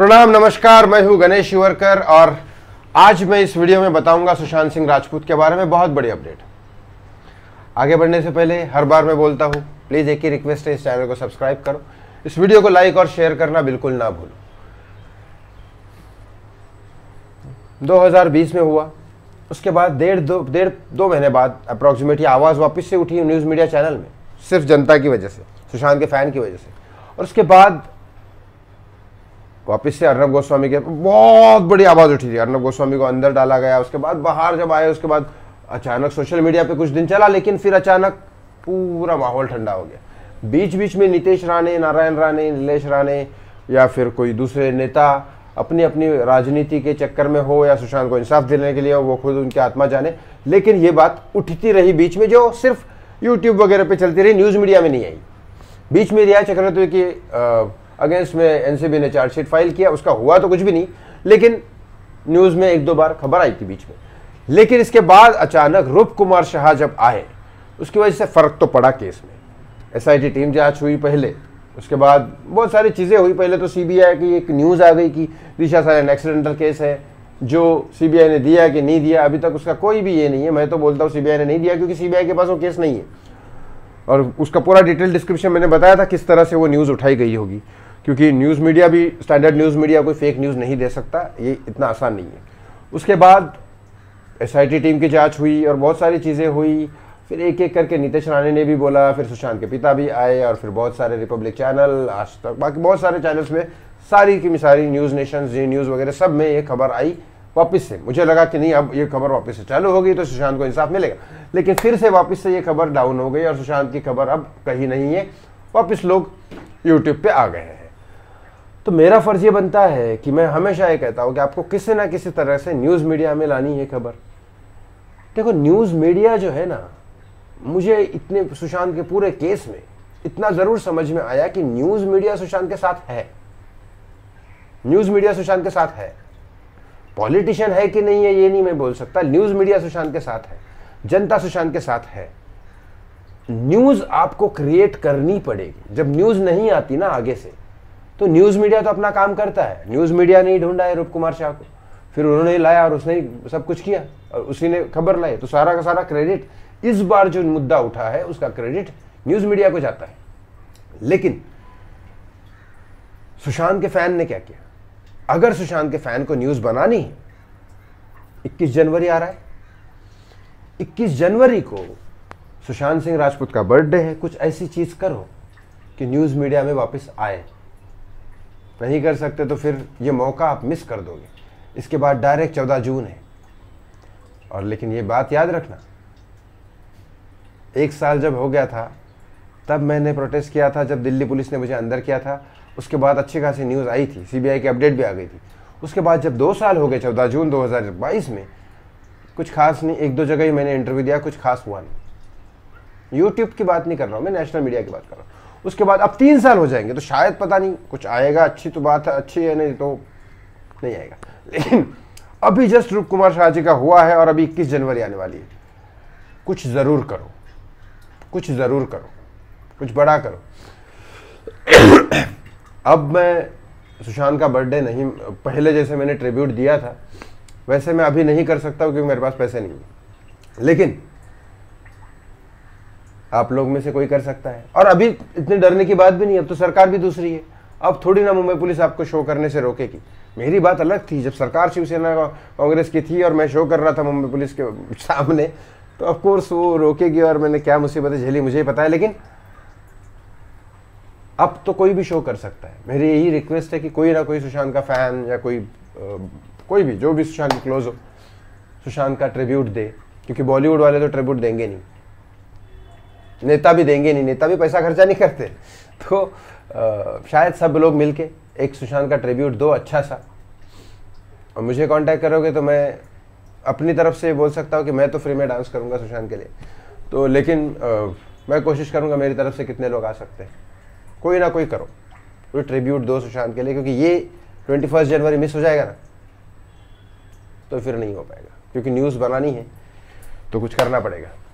प्रणाम नमस्कार मैं हूं गणेश शिवरकर और आज मैं इस वीडियो में बताऊंगा सुशांत सिंह राजपूत के बारे में बहुत बड़ी अपडेट आगे बढ़ने से पहले हर बार मैं बोलता हूं प्लीज़ एक ही रिक्वेस्ट है इस चैनल को सब्सक्राइब करो इस वीडियो को लाइक और शेयर करना बिल्कुल ना भूलो 2020 में हुआ उसके बाद डेढ़ दो डेढ़ दो महीने बाद अप्रोक्सीमेटली आवाज़ वापिस से उठी न्यूज़ मीडिया चैनल में सिर्फ जनता की वजह से सुशांत के फ़ैन की वजह से और उसके बाद वापस से अर्नब गोस्वामी के बहुत बड़ी आवाज़ उठी थी अर्नब गोस्वामी को अंदर डाला गया उसके बाद बाहर जब आए उसके बाद अचानक सोशल मीडिया पे कुछ दिन चला लेकिन फिर अचानक पूरा माहौल ठंडा हो गया बीच बीच में नीतीश राणे नारायण राणे नीलेश राणे या फिर कोई दूसरे नेता अपनी अपनी राजनीति के चक्कर में हो या सुशांत को इंसाफ देने के लिए हो वो खुद उनकी आत्मा जाने लेकिन ये बात उठती रही बीच में जो सिर्फ यूट्यूब वगैरह पे चलती रही न्यूज़ मीडिया में नहीं आई बीच में रिया चक्रवर्ती की अगेंस्ट में एनसीबी ने चार्जशीट फाइल किया उसका हुआ तो कुछ भी नहीं लेकिन न्यूज़ में एक दो बार खबर आई थी बीच में लेकिन इसके बाद अचानक रूप कुमार शाह जब आए उसकी वजह से फ़र्क तो पड़ा केस में एसआईटी टीम जांच हुई पहले उसके बाद बहुत सारी चीज़ें हुई पहले तो सीबीआई की एक न्यूज़ आ गई कि दिशा सारे एक्सीडेंटल केस है जो सीबीआई ने दिया कि नहीं दिया अभी तक उसका कोई भी ये नहीं है मैं तो बोलता हूँ सीबीआई ने नहीं दिया क्योंकि सीबीआई के पास वो केस नहीं है और उसका पूरा डिटेल डिस्क्रिप्शन मैंने बताया था किस तरह से वो न्यूज़ उठाई गई होगी क्योंकि न्यूज़ मीडिया भी स्टैंडर्ड न्यूज़ मीडिया कोई फेक न्यूज़ नहीं दे सकता ये इतना आसान नहीं है उसके बाद एस टीम की जाँच हुई और बहुत सारी चीज़ें हुई फिर एक एक करके नीतीश राणे ने भी बोला फिर सुशांत के पिता भी आए और फिर बहुत सारे रिपब्लिक चैनल आज तक बाकी बहुत सारे चैनल्स में सारी की सारी न्यूज़ नेशन जी न्यूज़ वगैरह सब में ये खबर आई वापस से मुझे लगा कि नहीं अब ये खबर वापस से चालू होगी तो सुशांत को इंसाफ मिलेगा लेकिन फिर से वापस से ये खबर डाउन हो गई और सुशांत की खबर अब कहीं नहीं है वापस लोग यूट्यूब पर आ गए हैं तो मेरा फर्ज ये बनता है कि मैं हमेशा ये कहता हूँ कि आपको किसी ना किसी तरह से न्यूज़ मीडिया में लानी है खबर देखो न्यूज़ मीडिया जो है ना मुझे इतने सुशांत के पूरे केस में इतना ज़रूर समझ में आया कि न्यूज़ मीडिया सुशांत के साथ है न्यूज़ मीडिया सुशांत के साथ है पॉलिटिशियन है कि नहीं है ये नहीं मैं बोल सकता न्यूज़ मीडिया सुशांत के साथ है जनता सुशांत के साथ है न्यूज़ आपको क्रिएट करनी पड़ेगी जब न्यूज़ नहीं आती ना आगे से तो न्यूज मीडिया तो अपना काम करता है न्यूज मीडिया नहीं ढूंढा है रूप कुमार शाह को फिर उन्होंने लाया और उसने सब कुछ किया और उसी ने खबर लाई तो सारा का सारा क्रेडिट इस बार जो मुद्दा उठा है उसका क्रेडिट न्यूज मीडिया को जाता है लेकिन सुशांत के फैन ने क्या किया अगर सुशांत के फैन को न्यूज बनानी है जनवरी आ रहा है इक्कीस जनवरी को सुशांत सिंह राजपूत का बर्थडे है कुछ ऐसी चीज करो कि न्यूज मीडिया में वापस आए नहीं कर सकते तो फिर ये मौका आप मिस कर दोगे इसके बाद डायरेक्ट चौदह जून है और लेकिन ये बात याद रखना एक साल जब हो गया था तब मैंने प्रोटेस्ट किया था जब दिल्ली पुलिस ने मुझे अंदर किया था उसके बाद अच्छी खासी न्यूज़ आई थी सीबीआई की अपडेट भी आ गई थी उसके बाद जब दो साल हो गए चौदह जून 2022 में कुछ खास नहीं एक दो जगह ही मैंने इंटरव्यू दिया कुछ खास हुआ नहीं यूट्यूब की बात नहीं कर रहा हूँ मैं नेशनल मीडिया की बात कर रहा हूँ उसके बाद अब तीन साल हो जाएंगे तो शायद पता नहीं कुछ आएगा अच्छी तो बात है अच्छी है नहीं तो नहीं आएगा लेकिन अभी जस्ट रूप कुमार शाह जी का हुआ है और अभी इक्कीस जनवरी आने वाली है कुछ ज़रूर करो कुछ ज़रूर करो कुछ बड़ा करो अब मैं सुशांत का बर्थडे नहीं पहले जैसे मैंने ट्रिब्यूट दिया था वैसे मैं अभी नहीं कर सकता क्योंकि मेरे पास पैसे नहीं है लेकिन आप लोग में से कोई कर सकता है और अभी इतने डरने की बात भी नहीं अब तो सरकार भी दूसरी है अब थोड़ी ना मुंबई पुलिस आपको शो करने से रोकेगी मेरी बात अलग थी जब सरकार शिवसेना कांग्रेस की थी और मैं शो कर रहा था मुंबई पुलिस के सामने तो ऑफकोर्स वो रोकेगी और मैंने क्या मुसीबतें झेली मुझे पता है लेकिन अब तो कोई भी शो कर सकता है मेरी यही रिक्वेस्ट है कि कोई ना कोई सुशांत का फैन या कोई आ, कोई भी जो भी सुशांत क्लोज हो सुशांत का ट्रिब्यूट दे क्योंकि बॉलीवुड वाले तो ट्रिब्यूट देंगे नहीं नेता भी देंगे नहीं नेता भी पैसा खर्चा नहीं करते तो आ, शायद सब लोग मिलके एक सुशांत का ट्रिब्यूट दो अच्छा सा और मुझे कांटेक्ट करोगे तो मैं अपनी तरफ से बोल सकता हूँ कि मैं तो फ्री में डांस करूँगा सुशांत के लिए तो लेकिन आ, मैं कोशिश करूँगा मेरी तरफ से कितने लोग आ सकते हैं कोई ना कोई करो कोई ट्रिब्यूट दो सुशांत के लिए क्योंकि ये ट्वेंटी फर्स्ट जनवरी मिस हो जाएगा ना तो फिर नहीं हो पाएगा क्योंकि न्यूज़ बनानी है तो कुछ करना पड़ेगा